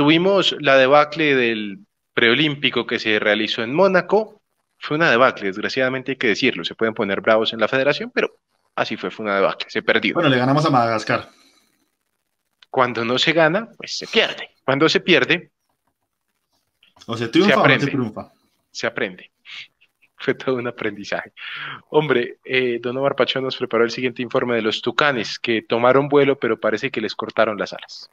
Tuvimos la debacle del preolímpico que se realizó en Mónaco. Fue una debacle, desgraciadamente hay que decirlo. Se pueden poner bravos en la federación, pero así fue, fue una debacle, se perdió. Bueno, le ganamos a Madagascar. Cuando no se gana, pues se pierde. Cuando se pierde, o se triunfa se aprende, se aprende. Fue todo un aprendizaje. Hombre, eh, Don Omar Pacho nos preparó el siguiente informe de los tucanes que tomaron vuelo, pero parece que les cortaron las alas.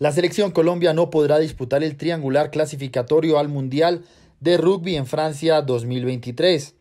La selección Colombia no podrá disputar el triangular clasificatorio al Mundial de Rugby en Francia 2023.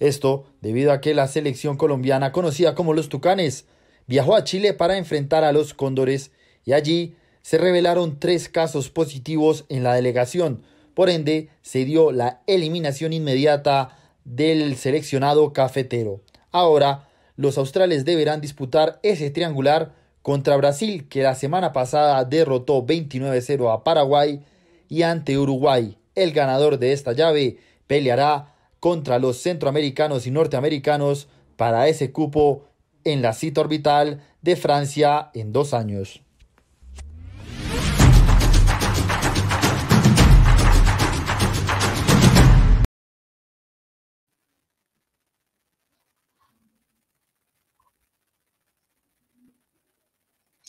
Esto debido a que la selección colombiana, conocida como los Tucanes, viajó a Chile para enfrentar a los Cóndores y allí se revelaron tres casos positivos en la delegación. Por ende, se dio la eliminación inmediata del seleccionado cafetero. Ahora, los australes deberán disputar ese triangular contra Brasil, que la semana pasada derrotó 29-0 a Paraguay, y ante Uruguay. El ganador de esta llave peleará contra los centroamericanos y norteamericanos para ese cupo en la cita orbital de Francia en dos años.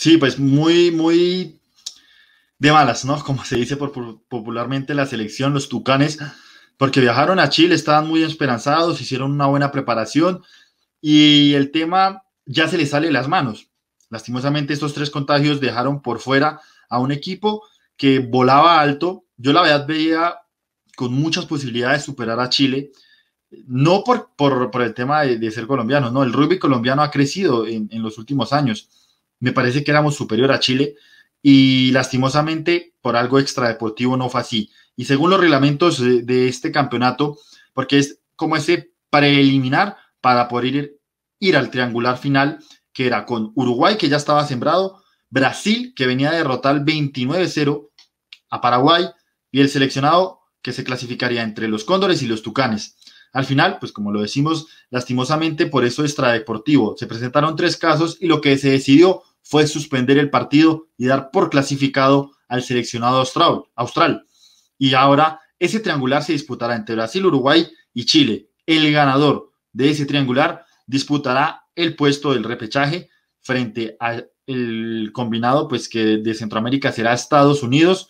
Sí, pues muy, muy de malas, ¿no? Como se dice por, popularmente la selección, los tucanes, porque viajaron a Chile, estaban muy esperanzados, hicieron una buena preparación y el tema ya se les sale de las manos. Lastimosamente, estos tres contagios dejaron por fuera a un equipo que volaba alto. Yo la verdad veía con muchas posibilidades superar a Chile, no por, el tema de, ser colombiano, no, el rugby colombiano ha crecido en los últimos años me parece que éramos superior a Chile y lastimosamente por algo extradeportivo no fue así. Y según los reglamentos de, este campeonato, porque es como ese preliminar para poder ir, ir al triangular final, que era con Uruguay, que ya estaba sembrado, Brasil, que venía a derrotar 29-0 a Paraguay, y el seleccionado que se clasificaría entre los Cóndores y los Tucanes. Al final, pues como lo decimos lastimosamente, por eso extradeportivo. Se presentaron tres casos y lo que se decidió fue suspender el partido y dar por clasificado al seleccionado austral. austral. Y ahora ese triangular se disputará entre Brasil, Uruguay y Chile. El ganador de ese triangular disputará el puesto del repechaje frente al combinado pues que de Centroamérica será Estados Unidos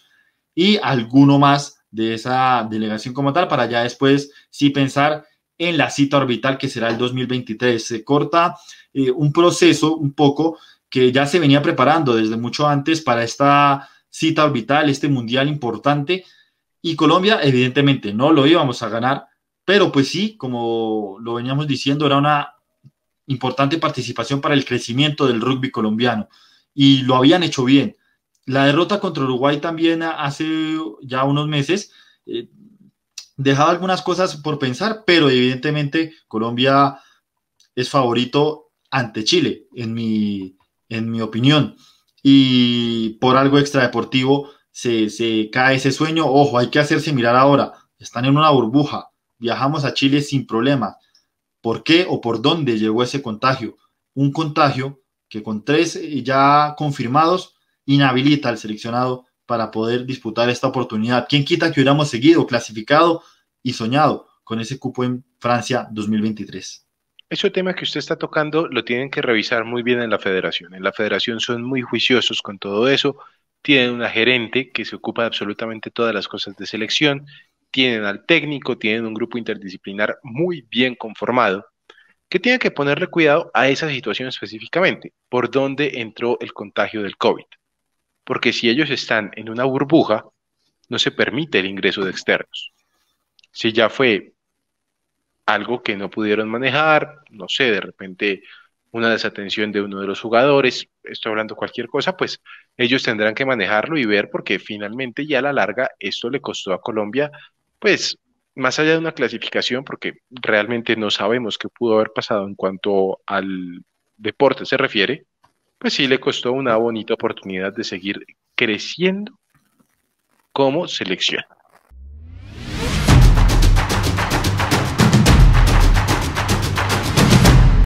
y alguno más de esa delegación como tal, para ya después sí pensar en la cita orbital que será el 2023. Se corta eh, un proceso un poco que ya se venía preparando desde mucho antes para esta cita orbital, este mundial importante. Y Colombia, evidentemente, no lo íbamos a ganar, pero pues sí, como lo veníamos diciendo, era una importante participación para el crecimiento del rugby colombiano. Y lo habían hecho bien la derrota contra Uruguay también hace ya unos meses eh, dejaba algunas cosas por pensar, pero evidentemente Colombia es favorito ante Chile, en mi, en mi opinión. Y por algo extradeportivo se, se cae ese sueño. Ojo, hay que hacerse mirar ahora. Están en una burbuja. Viajamos a Chile sin problemas. ¿Por qué o por dónde llegó ese contagio? Un contagio que con tres ya confirmados inhabilita al seleccionado para poder disputar esta oportunidad. ¿Quién quita que hubiéramos seguido, clasificado y soñado con ese cupo en Francia 2023? Ese tema que usted está tocando lo tienen que revisar muy bien en la federación. En la federación son muy juiciosos con todo eso. Tienen una gerente que se ocupa de absolutamente todas las cosas de selección. Tienen al técnico, tienen un grupo interdisciplinar muy bien conformado que tiene que ponerle cuidado a esa situación específicamente, por donde entró el contagio del COVID porque si ellos están en una burbuja, no se permite el ingreso de externos. Si ya fue algo que no pudieron manejar, no sé, de repente una desatención de uno de los jugadores, estoy hablando cualquier cosa, pues ellos tendrán que manejarlo y ver porque finalmente ya a la larga esto le costó a Colombia, pues más allá de una clasificación, porque realmente no sabemos qué pudo haber pasado en cuanto al deporte se refiere, pues sí le costó una bonita oportunidad de seguir creciendo como selección.